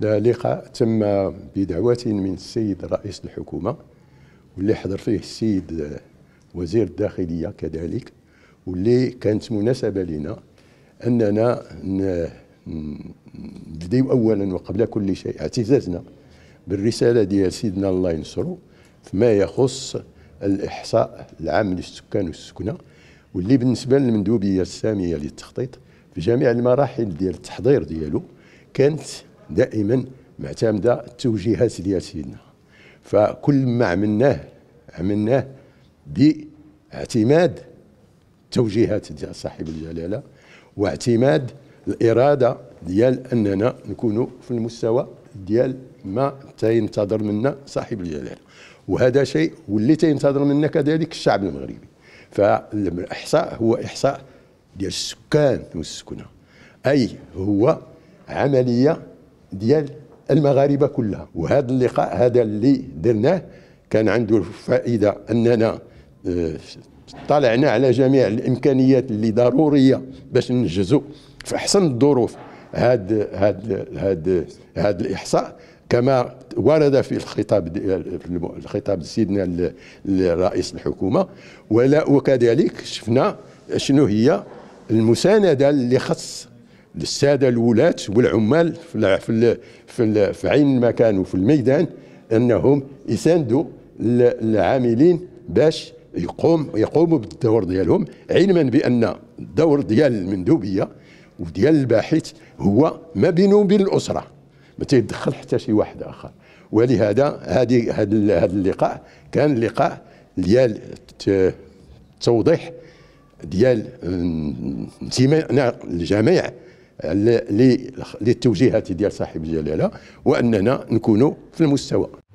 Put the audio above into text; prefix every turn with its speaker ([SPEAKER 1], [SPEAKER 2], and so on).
[SPEAKER 1] لقاء تم بدعوة من السيد رئيس الحكومة واللي حضر فيه السيد وزير الداخلية كذلك واللي كانت مناسبة لنا أننا نبداو أولا وقبل كل شيء اعتزازنا بالرسالة ديال سيدنا الله ينصرو فيما يخص الإحصاء العام للسكان والسكنة واللي بالنسبة للمندوبية السامية للتخطيط في جميع المراحل ديال التحضير ديالو كانت دائما معتمده التوجيهات ديال سيدنا فكل ما عملناه عملناه باعتماد التوجيهات ديال صاحب الجلاله واعتماد الاراده ديال اننا نكونوا في المستوى ديال ما تينتظر منا صاحب الجلاله وهذا شيء واللي تينتظر منا كذلك الشعب المغربي فالاحصاء هو احصاء ديال السكان والسكنه اي هو عمليه ديال المغاربه كلها وهذا اللقاء هذا اللي درناه كان عنده الفائده اننا آه، طلعنا على جميع الامكانيات اللي ضروريه باش ننجزوا في احسن الظروف هذا هذا هذا هذا الاحصاء كما ورد في الخطاب الخطاب سيدنا لرئيس الحكومه ولا وكذلك شفنا شنو هي المسانده اللي خص للساده الولاة والعمال في في في, في عين المكان وفي الميدان انهم يساندوا العاملين باش يقوم يقوموا بالدور ديالهم علما بان الدور ديال المندوبيه وديال الباحث هو ما بينه وبين الاسره ما تيدخل حتى شي واحد اخر ولهذا هذه هذا اللقاء كان لقاء ديال توضيح ديال انتماءنا للجميع للتوجيهات ديال صاحب الجلاله واننا نكونوا في المستوى